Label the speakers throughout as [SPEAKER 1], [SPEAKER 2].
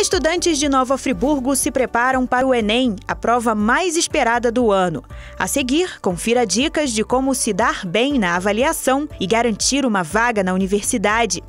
[SPEAKER 1] Estudantes de Nova Friburgo se preparam para o Enem, a prova mais esperada do ano. A seguir, confira dicas de como se dar bem na avaliação e garantir uma vaga na universidade.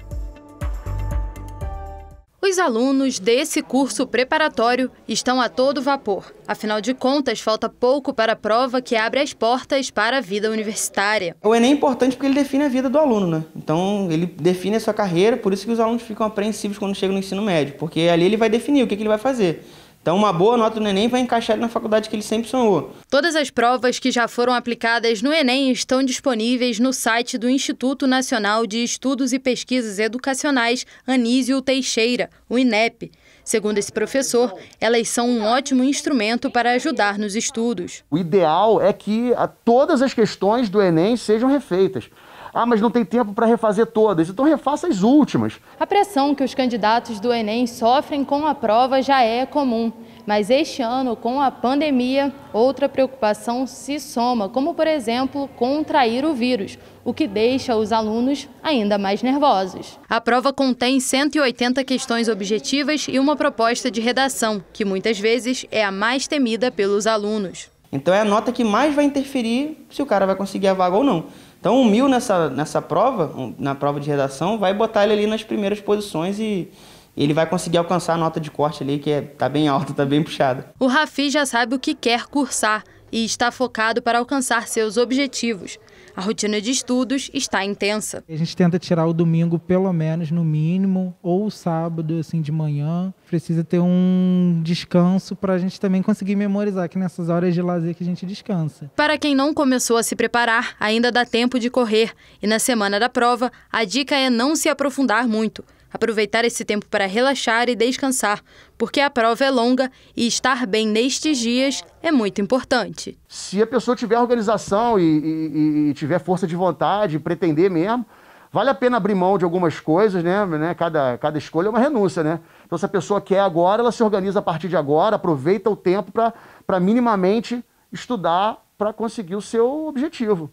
[SPEAKER 1] Os alunos desse curso preparatório estão a todo vapor. Afinal de contas, falta pouco para a prova que abre as portas para a vida universitária.
[SPEAKER 2] O Enem é importante porque ele define a vida do aluno, né? Então, ele define a sua carreira, por isso que os alunos ficam apreensivos quando chegam no ensino médio, porque ali ele vai definir o que, que ele vai fazer. Então, uma boa nota do Enem vai encaixar ele na faculdade que ele sempre sonhou.
[SPEAKER 1] Todas as provas que já foram aplicadas no Enem estão disponíveis no site do Instituto Nacional de Estudos e Pesquisas Educacionais Anísio Teixeira, o INEP. Segundo esse professor, elas são um ótimo instrumento para ajudar nos estudos.
[SPEAKER 3] O ideal é que todas as questões do Enem sejam refeitas. Ah, mas não tem tempo para refazer todas, então refaça as últimas.
[SPEAKER 1] A pressão que os candidatos do Enem sofrem com a prova já é comum. Mas este ano, com a pandemia, outra preocupação se soma, como por exemplo, contrair o vírus, o que deixa os alunos ainda mais nervosos. A prova contém 180 questões objetivas e uma proposta de redação, que muitas vezes é a mais temida pelos alunos.
[SPEAKER 2] Então é a nota que mais vai interferir se o cara vai conseguir a vaga ou não. Então, um mil nessa, nessa prova, um, na prova de redação, vai botar ele ali nas primeiras posições e ele vai conseguir alcançar a nota de corte ali, que é, tá bem alta, tá bem puxada.
[SPEAKER 1] O Rafi já sabe o que quer cursar e está focado para alcançar seus objetivos. A rotina de estudos está intensa.
[SPEAKER 2] A gente tenta tirar o domingo, pelo menos, no mínimo, ou o sábado, assim, de manhã. Precisa ter um descanso para a gente também conseguir memorizar, que nessas horas de lazer que a gente descansa.
[SPEAKER 1] Para quem não começou a se preparar, ainda dá tempo de correr. E na semana da prova, a dica é não se aprofundar muito aproveitar esse tempo para relaxar e descansar, porque a prova é longa e estar bem nestes dias é muito importante.
[SPEAKER 3] Se a pessoa tiver organização e, e, e tiver força de vontade, pretender mesmo, vale a pena abrir mão de algumas coisas, né, né? Cada, cada escolha é uma renúncia, né? Então, se a pessoa quer agora, ela se organiza a partir de agora, aproveita o tempo para minimamente estudar para conseguir o seu objetivo.